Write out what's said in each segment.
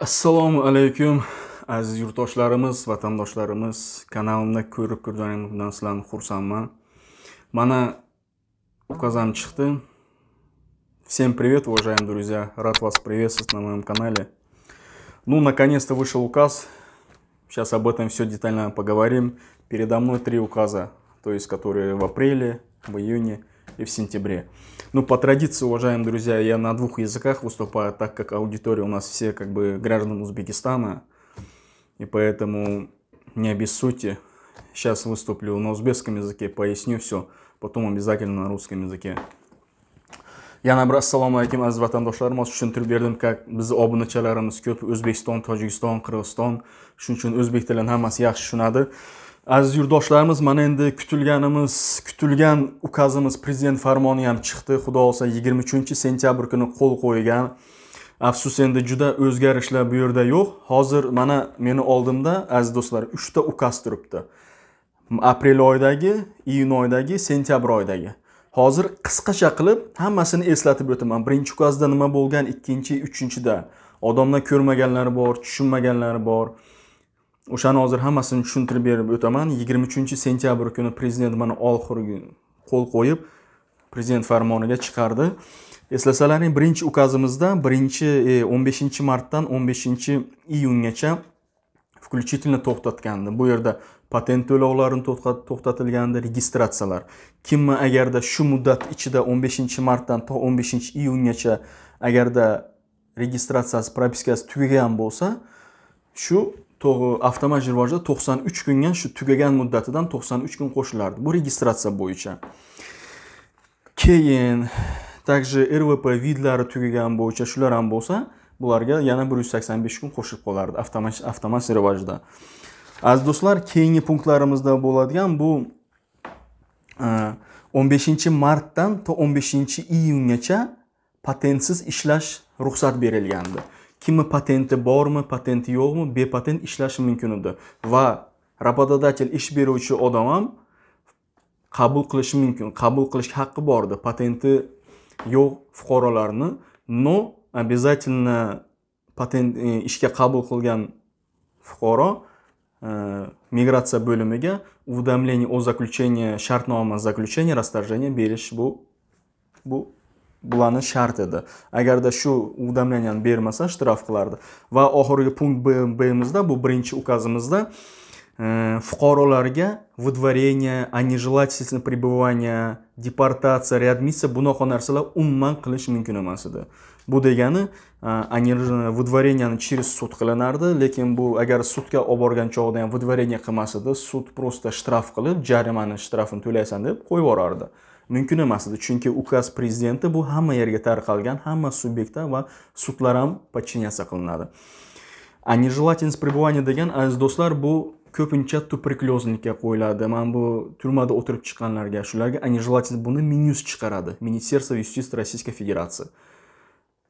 assalomu alaykum aziz yurtdoshlarimiz vatandoshlarimiz kanalimda ko'rib turganingizdan sizlarni xursandman mana указам чехты всем привет уважаемые друзья рад вас приветствовать на моем канале ну наконец-то вышел указ сейчас об этом все детально поговорим передо мной три указа то есть которые в апреле в июне и в сентябре. Ну, по традиции, уважаемые друзья, я на двух языках выступаю, так как аудитория у нас все как бы граждан Узбекистана, и поэтому не обессудьте. Сейчас выступлю на узбекском языке, поясню все, потом обязательно на русском языке. yana bir assalomu alaykum aziz vatandoshlarimiz tushuntirib berdim как bizni obunachilarimiz ko'p o'zbekiston tojikiston qirg'iziston shuning uchun o'zbek tilini hammasi yaxshi tushunadi aziz yurtdoshlarimiz mana endi kutilganimiz kutilgan ukazimiz prezident farmoni ham chiqdi xudo xohlasa yigirma uchinchi sentyabr kuni qo'l qo'ygan afsus endi juda o'zgarishlar bu yerda yo'q hozir mana meni oldimda aziz do'stlar uchta ukaz turibdi aprel oyidagi iyun oyidagi sentyabr oyidagi hozir qisqacha qilib hammasini eslatib o'taman birinchi ukazda nima bo'lgan ikkinchi uchinchida odamlar ko'rmaganlari bor tushunmaganlari bor o'shani hozir hammasini tushuntirib berib o'taman yigirma uchinchi sentyabr kuni prezident mana oxirgi qo'l qo'yib prezident farmoniga chiqardi eslasalaring birinchi ukazimizda birinchi e, o'n beshinchi martdan o'n beshinchi iyungacha включительно to'xtatgandi bu yerda patent to'lovlarini to'xtatilgandi registratsiyalar kimni agarda shu muddat ichida 15 martdan to 15 iyungacha agarda registratsiyasi propiskasi tugagan bo'lsa shu avtomaj rivojida 93 kunga shu tugagan muddatidan 93 kun qo'shilardi bu registratsiya bo'yicha keyin также rvp vidlari tugagan bo'yicha shular ham bo'lsa bularga yana 185 kun qo'shilib qolardi avtomat avtomaj rivojida aziz do'stlar keyingi punktlarimizda bo'ladigan bu 15 e, martdan to 15 iyungacha patentsiz ishlash ruxsat berilgandi kimni patenti bormi patenti yo'qmi bepatent ishlashi mumkin edi va работодатel ish beruvchi odam ham qabul qilishi mumkin qabul qilish haqqi bor edi patenti yo'q fuqarolarni но обязательно patent e, ishga qabul qilgan fuqaro e, migratsiya bo'limiga уведомление о заключении shartnoma заключения расторжения berish bu bu bularni shart edi agarda shu уведомленияni bermasa shtraf qilardi va oxirgi punkt bmizda bu birinchi ukazimizda e, fuqarolarga выдворение нежелательном пребывании deportatsiya реадмиссия bunaqa narsalar umuman qilish mumkin emas edi bu degani выдворенияni через sud qilinardi lekin bu agar sudga olib borgan chog'ida ham выдворение qilmas edi sud просто shtraf qilib jarimani shtrafini to'laysan deb qo'yib yuborardi mumkin emas edi chunki ukaz prezidenti bu hamma yerga tarqalgan hamma subyektda va sudlar ham подчиняться qilinadi а нежелательность пребывания degan aziz do'stlar bu ko'pincha tuberkulyoznikka qo'yiladi mana bu turmada o'tirib chiqqanlarga shularga а нежелательность buni minus chiqaradi министерство юстиции российской federatsiya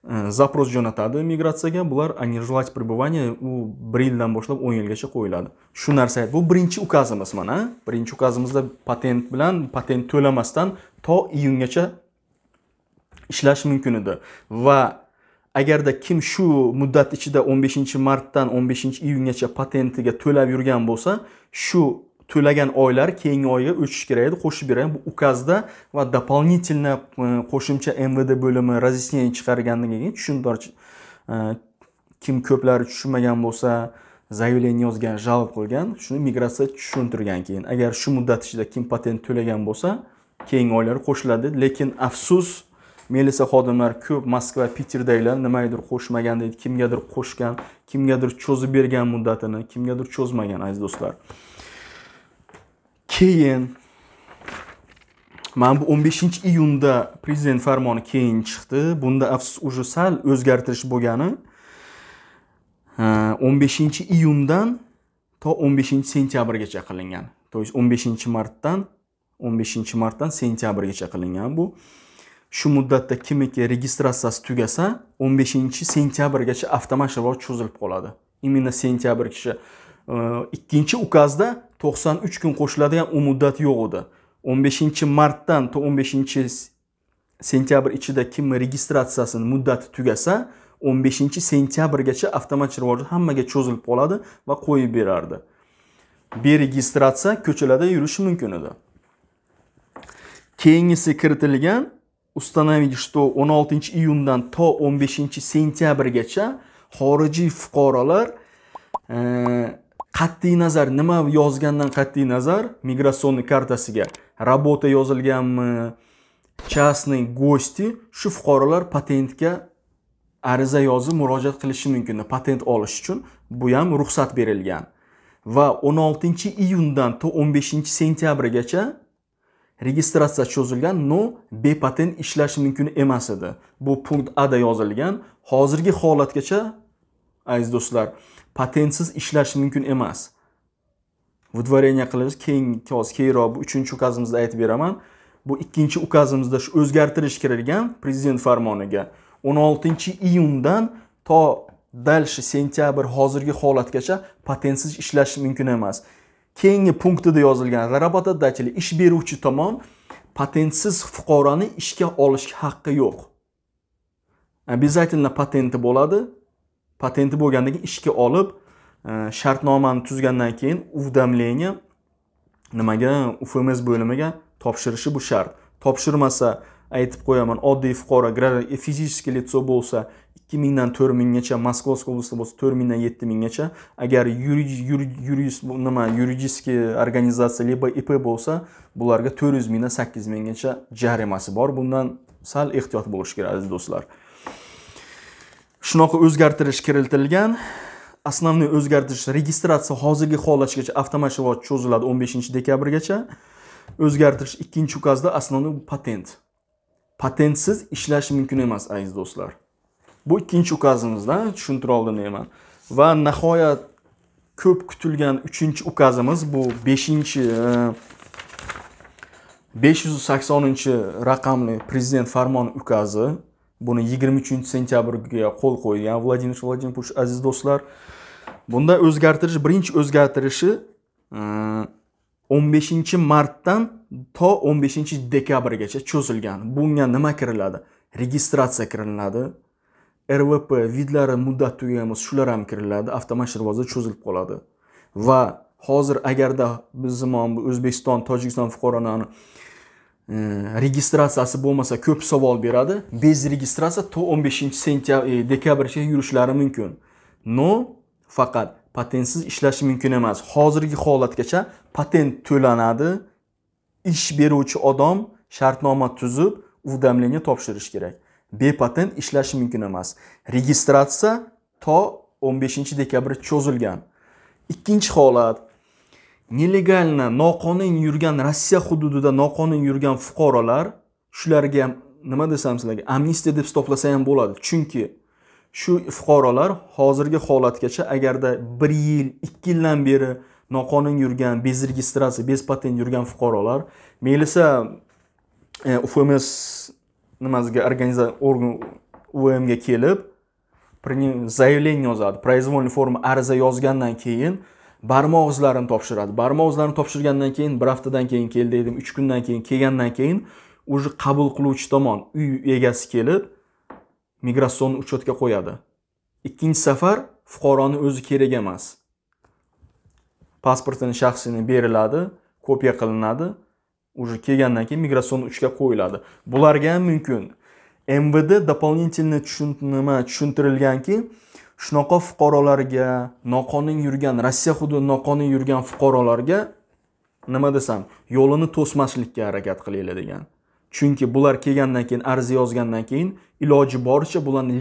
э, запрос jo'natadi migratsiyaga bular anjirlaj пребывания u bir yildan boshlab o'n yilgacha qo'yiladi shu narsa bu birinchi ukazimiz mana birinchi ukazimizda patent bilan patent to'lamasdan to iyungacha ishlash mumkin edi va agarda kim shu muddat ichida 15 martdan 15 iyungacha patentiga to'lab yurgan bo'lsa shu to'lagan oylar keyingi oyga o'tishi kerak edi qo'shib bergan bu ukazda va дополнительно э, qo'shimcha mvd bo'limi разъяснение chiqargandan keyin tushuntiruvchi э, kim ko'plari tushunmagan bo'lsa заявление yozgan жалоб qilgan shuni migratsiya tushuntirgan keyin agar shu muddat ichida kim patent to'lagan bo'lsa keyingi oylari qo'shiladi lekin afsus melisa xodimlar ko'p moskva piterdagilar nimagadir qo'shmagan deydi kimgadir qo'shgan kimgadir cho'zib bergan muddatini kimgadir cho'zmagan aziz do'stlar keyin mana bu 15 iyunda prezident farmoni keyin chiqdi bunda afsus уже sal o'zgartirish bo'lgani 15 iyundan to 15 sentyabrgacha qilingan то есть 15 martdan 15 martdan sentyabrgacha qilingan bu shu muddatda kimniki registratsiyasi tugasa 15 sentyabrgacha avtomashina cho'zilib qoladi именно sentyabr kishi э, ikkinchi ukazda 93 kun qo'shiladigan u muddat yo'q edi 15 martdan to 15 sentyabr ichida kim registratsiyasini muddati tugasa 15 sentyabrgacha avtomat rivoji hammaga cho'zilib qoladi va qo'yib berardi beregistratsiya ko'chalarda yurishi mumkin edi keyingisi kiritilgan установить что 16 iyundan to 15 sentyabrgacha xorijiy fuqarolar e, qat'iy nazar nima yozgandan qat'iy nazar migratsion kartasiga работа yozilganmi e, частный gosti shu fuqarolar patentga ariza yozib murojaat qilishi mumkin patent olish uchun bu ham ruxsat berilgan va 16 iyundan to 15 sentyabrgacha registratsiya cho'zilgan no bepatent ishlash mumkin emas edi bu punkt a da yozilgan hozirgi holatgacha aziz do'stlar patentsiz ishlash mumkin emas выдворение qilish keyingi hozir keyinroq bu uchinchi ukazimizda aytib beraman bu ikkinchi ukazimizda shu o'zgartirish kirilgan prezident farmoniga 16 iyundan to дальше sentyabr hozirgi holatgacha patentsiz ishlash mumkin emas keyingi punktida yozilgan работодатели ish beruvchi tomon patentsiz fuqaroni ishga olish haqqi yo'q обязательно e, patenti bo'ladi patenti bo'lgandan keyin ishga olib e, shartnomani tuzgandan keyin уведомление nimaga ufms bo'limiga topshirishi bu shart topshirmasa aytib qo'yaman oddiy fuqaro gradan физическое litso bo'lsa ikki mingdan to'rt minggacha moskovskiy oblastda bo'lsa to'rt mingdan yetti minggacha agar yurist nima yuridiskiy organizatsiya либо ip bo'lsa bularga to'rt yuz mingdan sakkiz minggacha jarimasi bor bundan sal ehtiyot bo'lish kerak aziz do'stlar shunaqa o'zgartirish kiritilgan основной o'zgartirish registratsiya hozirgi holatgacha avtomashina cho'ziladi o'n beshinchi dekabrgacha o'zgartirish ikkinchi ukazda основной patent patentsiz ishlash mumkin emas aziz do'stlar bu ikkinchi ukazimizda tushuntira oldim deyman va nihoyat ko'p kutilgan uchinchi ukazimiz bu beshinchi e, besh yuz saksoninchi raqamli prezident farmoni ukazi buni yigirma uchinchi sentyabrga qo'l qo'ygan vladimir vladimirovich aziz do'stlar bunda o'zgartirish birinchi o'zgartirishi e, 15 martdan to 15 dekabrgacha cho'zilgan bunga nima kiriladi registratsiya kiriladi rvp vidlari muddat tugamas shular ham kiriladi avtomashina bozor cho'zilib qoladi va hozir agarda biz mana bu o'zbekiston tojikiston fuqarolarini e, registratsiyasi bo'lmasa ko'p savol beradi bez registratsiya to 15 sentyabr e, dekabrgacha yurishlari mumkin no faqat patentsiz ishlashi mumkin emas hozirgi holatgacha patent to'lanadi ish beruvchi odam shartnoma tuzib уведомление topshirish kerak bepatent ishlashi mumkin emas registratsiya to 15 dekabr cho'zilgan ikkinchi holat nelegalni noqonuniy yurgan rossiya hududida noqonuniy yurgan fuqarolar shularga ham nima desam sizlarga amnistiya deb hisoblasa ham bo'ladi chunki shu fuqarolar hozirgi holatgacha agarda bir yil ikki yildan beri noqonuniy yurgan bez registratsiya bez patent yurgan fuqarolar melisa e, ufms nimasiga organiza organ umga kelib заявление yozadi произвольный forma ariza yozgandan keyin barmoq izlarini topshiradi barmoq izlarini topshirgandan keyin bir haftadan keyin kel dedim uch kundan keyin kelgandan keyin уже qabul qiluvchi tomon uy egasi kelib migratsionni учетga qo'yadi ikkinchi safar fuqaroni o'zi kerak emas pasportini shaxsini beriladi kopiya qilinadi уже kelgandan keyin migratsion uchga qo'yiladi bularga ham mumkin mvd дополнительно nima tushuntirilganki shunaqa fuqarolarga noqonun yurgan rossiya hududida noqonun yurgan fuqarolarga nima desam yo'lini to'smaslikka harakat qilinglar degan chunki bular kelgandan keyin arz yozgandan keyin iloji boricha bularni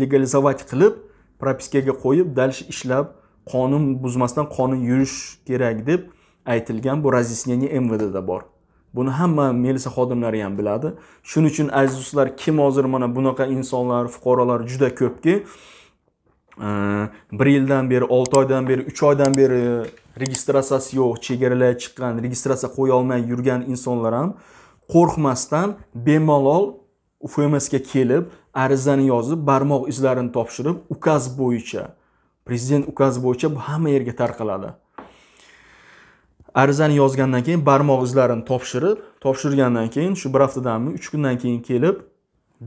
legalizovat qilib propiskaga qo'yib дальше ishlab qonun buzmasdan qonun yurish kerak deb aytilgan bu разъяснение mvdda bor buni hamma melisa xodimlari ham biladi shuning uchun aziz do'stlar kim hozir mana bunaqa insonlar fuqarolar juda ko'pki e, bir yildan beri olti oydan beri uch oydan beri registratsiyasi yo'q chegaralar chiqqan registratsiya qo'ya olmay yurgan insonlar ham qo'rqmasdan bemalol ga kelib arizani yozib barmoq izlarini topshirib ukaz bo'yicha prezident ukazi bo'yicha bu hamma yerga tarqaladi arizani yozgandan keyin barmoq izlarini topshirib topshirgandan keyin shu bir haftadanmi uch kundan keyin kelib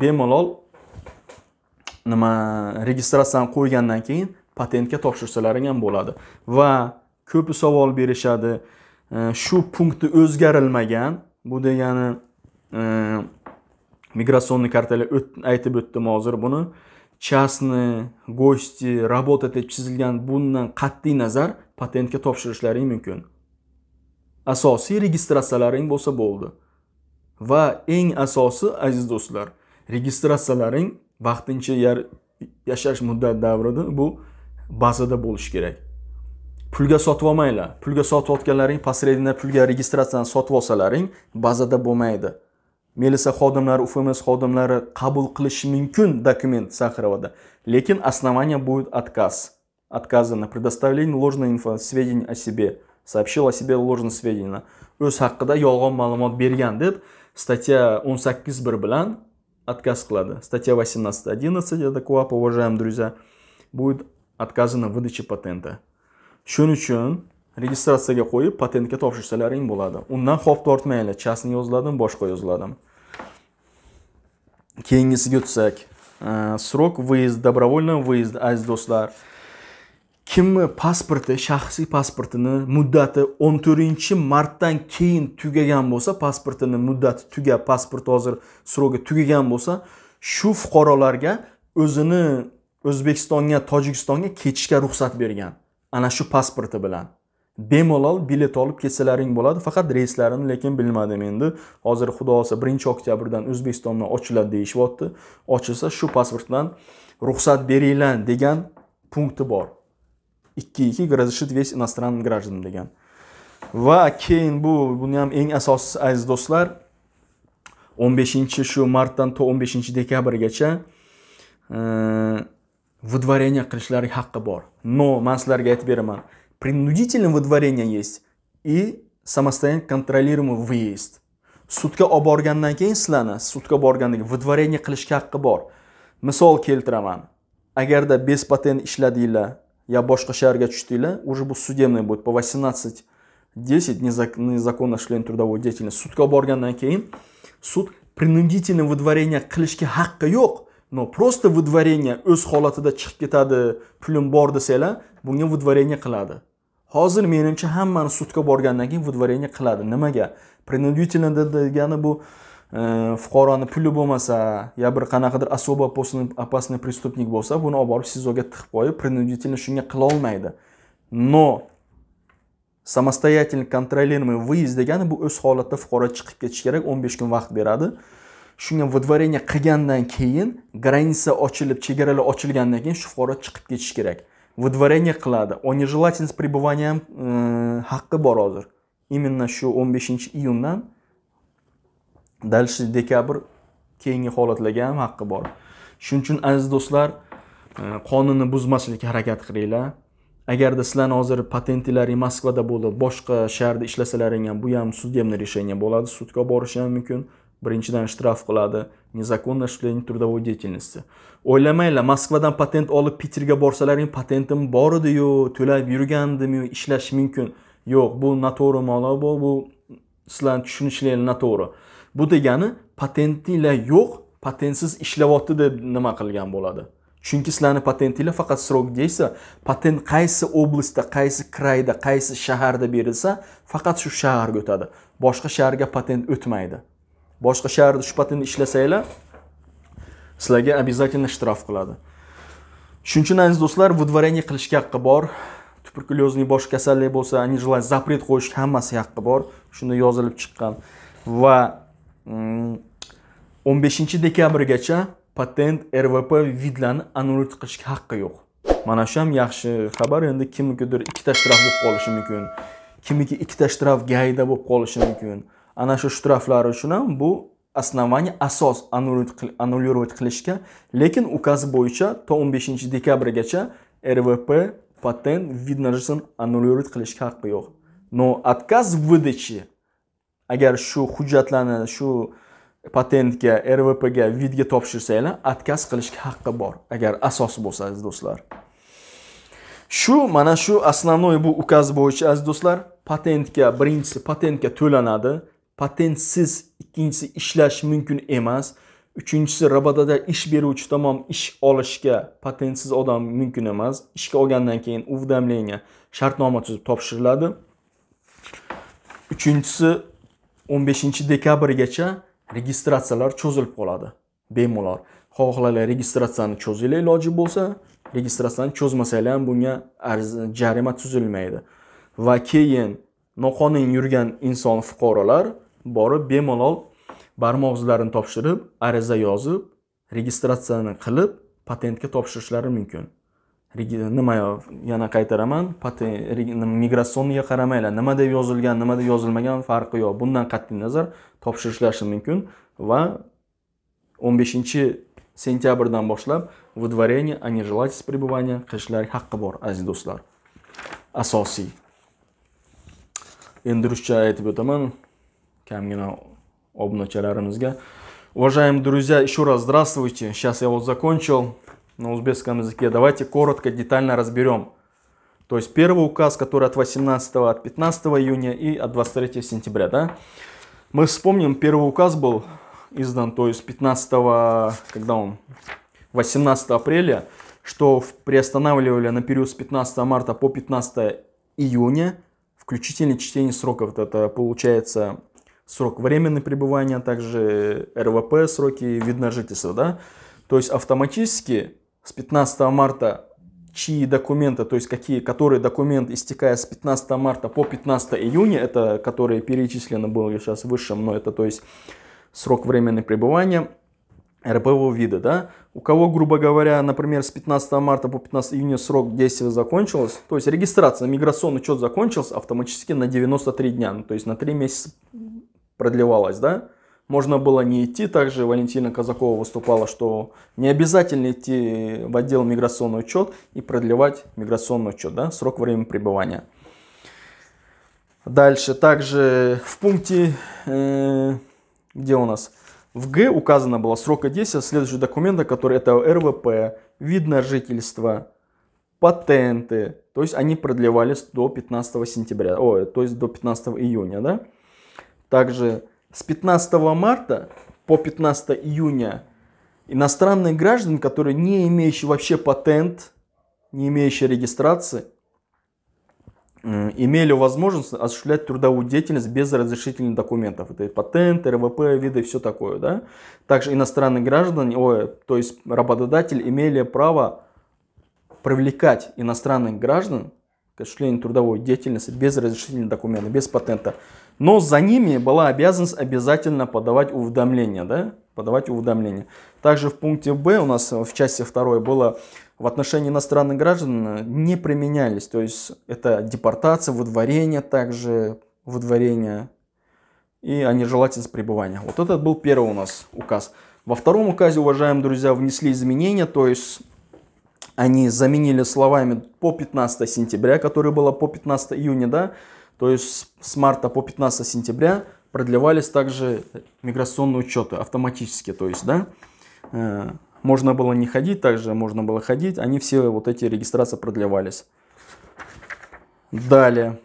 bemalol nima registratsiyani qo'ygandan keyin patentga topshirsalaring ham bo'ladi va ko'pi savol berishadi shu punkti o'zgarilmagan bu degani e, migratsionniy kartalar aytib o'tdim hozir buni частный гости работа deb chizilgan bundan qat'iy nazar patentga topshirishlaring mumkin asosiy registratsiyalaring bo'lsa bo'ldi va eng asosi aziz do'stlar registratsiyalaring vaqtincha yashash muddat davrida bu bazada bo'lishi kerak pulga sotib olmanglar pulga sotayotganlaring посредина pulga registratsiyani sotib olsalaring bazada bo'lmaydi melisa xodimlari ufms xodimlari qabul qilishi mumkin dokument сахаровada lekin основание будет отказ отказано предоставление ложной инфо сведений о себе сообщил о себе ложные сведения o'z haqida yolg'on ma'lumot bergan deb статья 18 bir bilan отказ qiladi статья 18.11 это КОАП, уважаемые друзья будет отказано в выдаче патента shuning uchun registratsiyaga qo'yib patentga topshirsalaring bo'ladi undan xop tortmanglar частный yoziladimi boshqa yoziladimi keyingisiga o'tsak срок e, выезд добровольный выезд aziz do'stlar kimni pasporti shaxsiy pasportini muddati 14 martdan keyin tugagan bo'lsa pasportini muddati tugab pasport hozir сроgi tugagan bo'lsa shu fuqarolarga o'zini o'zbekistonga tojikistonga ketishga ruxsat bergan ana shu pasporti bilan bemalol bilet olib ketsalaring bo'ladi faqat reyslarini lekin bilmadim endi hozir xudo xohlasa birinchi oktyabrdan o'zbekistondan ochiladi deyishyapti ochilsa shu pasport bilan ruxsat beringlar degan punkti bor ikki ikki разрешит весь иностранным гражданам degan va keyin bu buni ham eng asosiysi aziz do'stlar 15 shu martdan to 15 dekabrgacha выдворение qilishlariga haqqi bor. Но men sizlarga aytib beraman, принудительное выдворение есть и самостоятельно контролируемый выезд. Sudga olib borgandan keyin sizlarni sudga borgandagi выдворение qilishga haqqi bor. Misol keltiraman. Agarda без патент ishladinglar, я boshqa shaharga tushdinglar, уже bu судебный будет по 18 10 незаконно шлен трудовой деятельности. Sudga borgandan keyin sud принудительное выдворение qilishga haqqi yo'q. но просто выдворение o'z holatida chiqib ketadi pulim bor desanglar bunga выдворение qiladi hozir menimcha hammani sudga borgandan keyin выдворение qiladi nimaga принудительно degani bu fuqaroni puli bo'lmasa yo bir qanaqadir особо опасный преступник bo'lsa buni olib borib sizoga tiqib qo'yib принудительно shunga qilolmaydi но самостоятельно контролируемый выезд degani bu o'z holatda fuqaro chiqib ketishi kerak 15 kun vaqt beradi shunga выдворение qilgandan keyin granitsa ochilib chegaralar ochilgandan keyin shu fuqaro chiqib ketishi kerak выдворение qiladi о нежелательность пребывания ham haqqi bor hozir именно shu 15 iyundan дальше dekabr keyingi holatlarga ham haqqi bor shuning uchun aziz do'stlar qonunni buzmaslikka harakat qilinglar agarda sizlarni hozir patentinglaring moskvada bo'lib boshqa shaharda ishlasalaring ham bu ham судебный решение bo'ladi sudga olib borishi ham mumkin birinchidan shtraf qiladi незаконное осуществление трудовой деятельности o'ylamanglar moskvadan patent olib piterga borsalaring patentim bor ediyu to'lab yurgandimiyu ishlash mumkin yo'q bu noto'g'ri ma'no bu bu sizlarni tushunishinglar noto'g'ri bu degani patentinglar yo'q patentsiz ishlayapti deb nima qilgan bo'ladi chunki sizlarni patentinglar faqat срок deysa patent qaysi oblastda qaysi krayda qaysi shaharda berilsa faqat shu shaharga o'tadi boshqa shaharga patent o'tmaydi boshqa shaharda shu patentni ishlasanglar sizlarga обязательно shtraf qiladi shuning uchun aziz do'stlar выдворение qilishga haqqi bor tuberkulyozniy boshqa kasallik bo'lsa они желают запрет qo'yishga hammasi haqqi bor shunda yozilib chiqqan va 15 mm, dekabrgacha patent rvp vidlarni annulit qilishga haqqi yo'q mana shu ham yaxshi xabar endi kimnikidir ikkita shtraf bo'lib qolishi mumkin kimniki ikkita shtraf gayda bo'lib qolishi mumkin ana shu shtraflar uchun ham bu основание asos annullировать qilishga lekin ukaz bo'yicha to o'n beshinchi dekabrgacha rvp patent вид на жизнь аннулировать qilishga haqqi yo'q но отказ в выдаче agar shu hujjatlarni shu patentga rvpga vidga topshirsanglar отказ qilishga haqqi bor agar asos bo'lsa aziz do'stlar shu mana shu основной bu ukaz bo'yicha aziz do'stlar patentga birinchisi patentga to'lanadi patentsiz ikkinchisi ishlash mumkin emas uchinchisi rabadada ish beruvchi tomon ish olishga patentsiz odam mumkin emas ishga olgandan keyin уведомление shartnoma tuzib topshiriladi uchinchisi 15 dekabrgacha registratsiyalar cho'zilib qoladi bemalol xohlanglar registratsiyani cho'zinglar iloji bo'lsa registratsiyani cho'zmasanglar ham bunga jarima tuzilmaydi va keyin noqonuniy yurgan inson fuqarolar borib bemalol barmoq izlarini topshirib ariza yozib registratsiyani qilib patentga topshirishlari mumkin nima yana qaytaraman migratsionniga qaramanglar nima deb yozilgan nima deb yozilmagan farqi yo'q bundan qat'iy nazar topshirishi mumkin va 15 sentyabrdan boshlab выдворение о нежелательстве пребывания qilishlari haqqi bor aziz do'stlar asosiy endi ruscha aytib o'taman камгина обночаларимизга. Уважаемые друзья, еще раз здравствуйте. Сейчас я вот закончил на узбекском языке. Давайте коротко, детально разберем. То есть первый указ, который от 18, от 15 июня и от 23 сентября, да? Мы вспомним, первый указ был издан, то есть 15, когда он, 18 апреля, что приостанавливали на период с 15 марта по 15 июня, включительно чтение сроков. Это получается срок временного пребывания, а также РВП, сроки вида жительства. Да? То есть автоматически с 15 марта чьи документы, то есть какие, которые документ, истекая с 15 марта по 15 июня, это которые перечислены были сейчас выше но это то есть срок временного пребывания РПВ вида, да, у кого, грубо говоря, например, с 15 марта по 15 июня срок действия закончился, то есть регистрация, миграционный учет закончился автоматически на 93 дня, ну, то есть на 3 месяца продлевалась, да, можно было не идти. Также Валентина Казакова выступала, что не обязательно идти в отдел миграционный учет и продлевать миграционный учет, да, срок времени пребывания. Дальше, также в пункте, э, где у нас, в Г указано было срока действия следующего документа, который это РВП, вид на жительство, патенты, то есть они продлевались до 15 сентября, о, то есть до 15 июня, да. Также с 15 марта по 15 июня иностранные граждане, которые не имеющие вообще патент, не имеющие регистрации, э, имели возможность осуществлять трудовую деятельность без разрешительных документов. Это и патент, РВП, виды, все такое. Да? Также иностранные граждане, ой, то есть работодатели имели право привлекать иностранных граждан осуществления трудовой деятельности без разрешительных документов, без патента. Но за ними была обязанность обязательно подавать уведомление, да? подавать уведомление. Также в пункте Б у нас в части 2 было в отношении иностранных граждан э, не применялись. То есть это депортация, выдворение также, выдворение и о нежелательности пребывания. Вот этот был первый у нас указ. Во втором указе, уважаемые друзья, внесли изменения, то есть они заменили словами по 15 сентября, которое было по 15 июня, да, то есть с марта по 15 сентября продлевались также миграционные учеты автоматически, то есть, да, э, можно было не ходить, также можно было ходить, они все вот эти регистрации продлевались. Далее.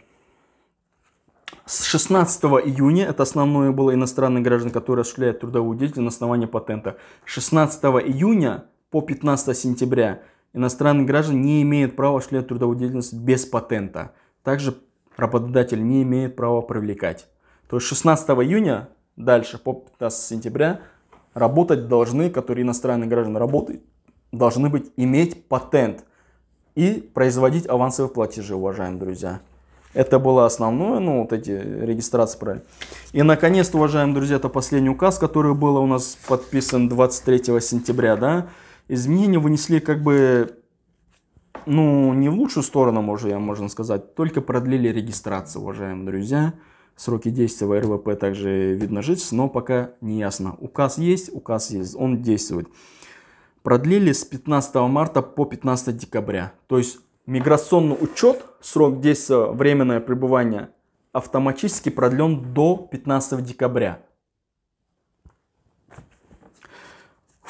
С 16 июня, это основное было иностранные граждане, которые осуществляют трудовую деятельность на основании патента, 16 июня по 15 сентября – Иностранные граждане не имеют права осуществлять трудовую деятельность без патента. Также работодатель не имеет права привлекать. То есть 16 июня дальше по 15 сентября работать должны, которые иностранные граждане работают, должны быть иметь патент и производить авансовые платежи, уважаемые друзья. Это было основное, ну, вот эти регистрации правильно. И, наконец-то, уважаемые друзья, это последний указ, который был у нас подписан 23 сентября, да изменения вынесли как бы, ну, не в лучшую сторону, можно, я можно сказать, только продлили регистрацию, уважаемые друзья. Сроки действия в РВП также видно жить, но пока не ясно. Указ есть, указ есть, он действует. Продлили с 15 марта по 15 декабря. То есть миграционный учет, срок действия временное пребывание автоматически продлен до 15 декабря.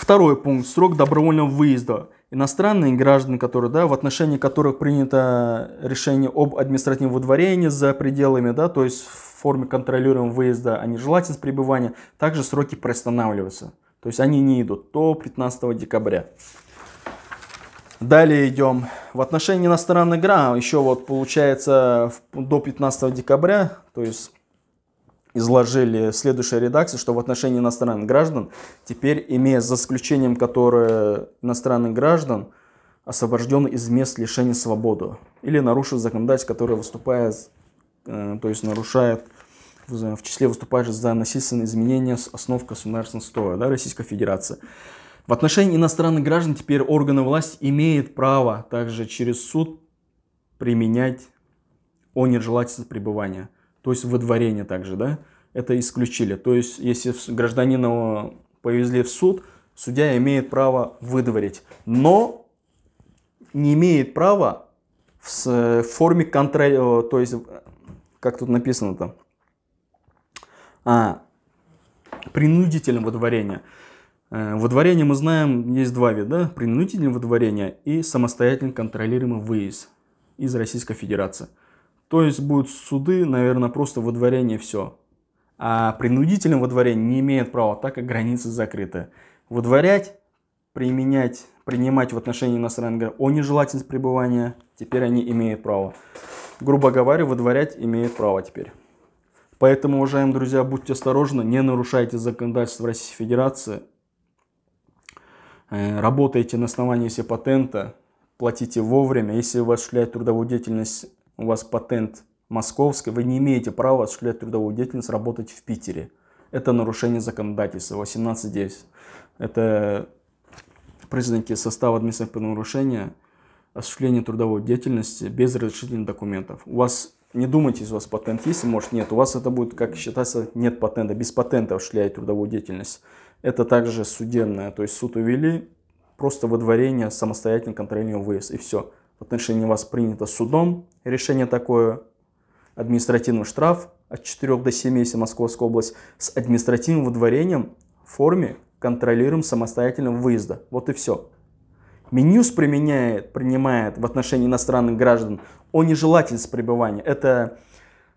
Второй пункт. Срок добровольного выезда. Иностранные граждане, которые, да, в отношении которых принято решение об административном выдворении за пределами, да, то есть в форме контролируемого выезда, а не желательность пребывания, также сроки приостанавливаются. То есть они не идут до 15 декабря. Далее идем. В отношении иностранных граждан еще вот получается до 15 декабря, то есть изложили следующая редакция, что в отношении иностранных граждан теперь, имея за исключением которые иностранных граждан, освобожден из мест лишения свободы или нарушив законодательство, которое выступает, э, то есть нарушает в числе выступающих за насильственные изменения основ государственного строя да, Российской Федерации. В отношении иностранных граждан теперь органы власти имеют право также через суд применять о нежелательности пребывания то есть выдворение также, да, это исключили. То есть, если гражданина повезли в суд, судья имеет право выдворить, но не имеет права в форме контроля, то есть, как тут написано там, а, принудительного выдворения. Э, выдворение мы знаем, есть два вида, принудительное выдворение и самостоятельно контролируемый выезд из Российской Федерации. То есть будут суды, наверное, просто выдворение все. А принудительным выдворение не имеет права, так как границы закрыты. Выдворять, применять, принимать в отношении иностранных граждан о нежелательности пребывания, теперь они имеют право. Грубо говоря, выдворять имеют право теперь. Поэтому, уважаемые друзья, будьте осторожны, не нарушайте законодательство Российской Федерации, э, работайте на основании себе патента, платите вовремя. Если вы осуществляете трудовую деятельность у вас патент московский, вы не имеете права осуществлять трудовую деятельность, работать в Питере. Это нарушение законодательства 18.10. Это признаки состава административного нарушения, осуществление трудовой деятельности без разрешительных документов. У вас не думайте, у вас патент есть, может нет. У вас это будет, как считаться нет патента. Без патента осуществляет трудовую деятельность. Это также судебное. То есть суд увели, просто выдворение, самостоятельный контрольный выезд и все отношении вас принято судом решение такое, административный штраф от 4 до 7, если Московская область, с административным выдворением в форме контролируем самостоятельного выезда. Вот и все. Минюс применяет, принимает в отношении иностранных граждан о нежелательности пребывания. Это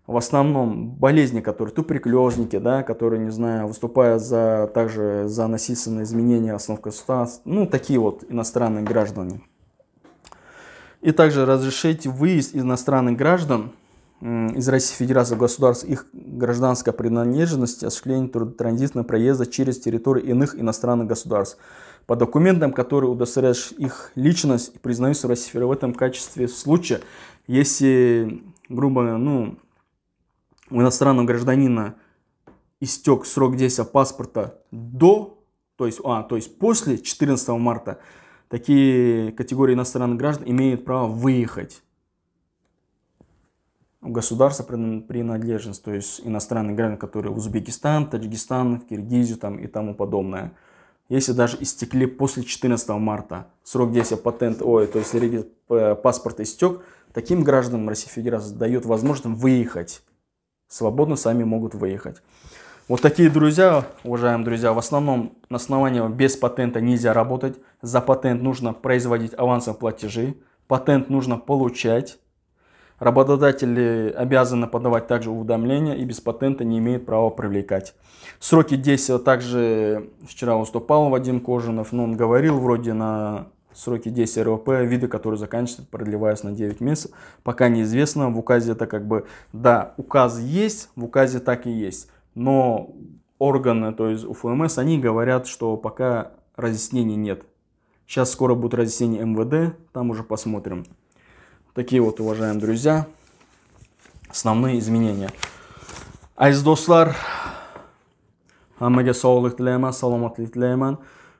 в основном болезни, которые туприклезники, да, которые, не знаю, выступают за, также за насильственные изменения основ государства, ну, такие вот иностранные граждане. И также разрешить выезд иностранных граждан из Российской Федерации государств их гражданской принадлежности осуществление транзитного проезда через территорию иных иностранных государств по документам, которые удостоверяют их личность и признаются в России в этом качестве в случае, если, грубо, ну, у иностранного гражданина истек срок действия паспорта до, то есть, а, то есть после 14 марта такие категории иностранных граждан имеют право выехать в государство принадлежность, то есть иностранные граждане, которые в Узбекистан, Таджикистан, Киргизию там, и тому подобное. Если даже истекли после 14 марта срок действия патента, ой, то есть паспорт истек, таким гражданам Российской Федерации дает возможность выехать. Свободно сами могут выехать. Вот такие друзья, уважаемые друзья, в основном на основании без патента нельзя работать. За патент нужно производить авансом платежи, патент нужно получать. Работодатели обязаны подавать также уведомления и без патента не имеют права привлекать. Сроки действия также вчера выступал Вадим Кожинов, но он говорил вроде на сроки действия РВП, виды, которые заканчиваются, продлеваются на 9 месяцев, пока неизвестно. В указе это как бы, да, указ есть, в указе так и есть но органы, то есть УФМС, они говорят, что пока разъяснений нет. Сейчас скоро будут разъяснения МВД, там уже посмотрим. Такие вот, уважаемые друзья, основные изменения. Aziz do'stlar, hammaga sog'liq tilayman, salomatlik tilayman.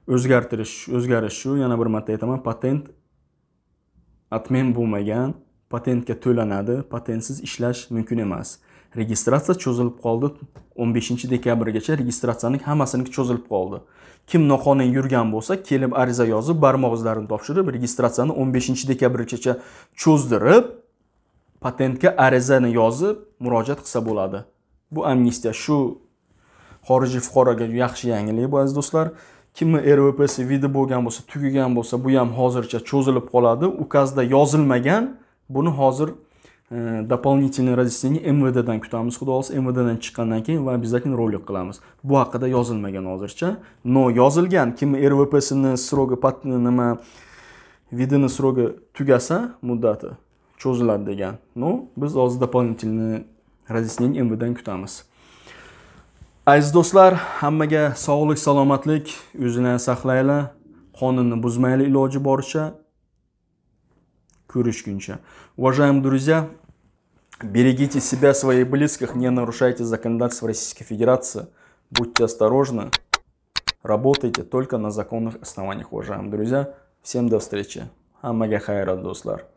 O'zgartirish, o'zgarish shu, yana bir marta aytaman, patent atmen bo'lmagan, patentga to'lanadi, patentsiz ishlash mumkin emas. registratsiya cho'zilib qoldi 15 dekabrgacha registratsiyaning hammasiniki cho'zilib qoldi kim noqonuniy yurgan bo'lsa kelib ariza yozib barmoq izlarini topshirib registratsiyani 15 dekabrgacha cho'zdirib patentga arizani yozib murojaat qilsa bo'ladi bu amnistiya shu xorijiy fuqaroga yaxshi yangilik bu aziz do'stlar kimni rvps vidi bo'lgan bo'lsa tugagan bo'lsa bu ham hozircha cho'zilib qoladi ukazda yozilmagan buni hozir Э, дополнительное разъяснение МВД МВДдан күтәбез, Худо МВД дан чыккандан кейин ва обязательно ролик кылабыз. Бу хакыда язылмаган азырча, но язылган ким РВПсынын срогы патны э, нима видыны срогы тугаса, муддаты чозылат деген. Но биз алсы дополнительный разъяснение МВДдан күтәбез. Aziz do'stlar, hammaga sog'lik, salomatlik, o'zini saqlayla, qonunni buzmaylik iloji boricha ko'rishguncha. Уважаемые друзья, Берегите себя, своих близких, не нарушайте законодательство Российской Федерации. Будьте осторожны. Работайте только на законных основаниях, уважаемые друзья. Всем до встречи. Амага хайра, дуслар.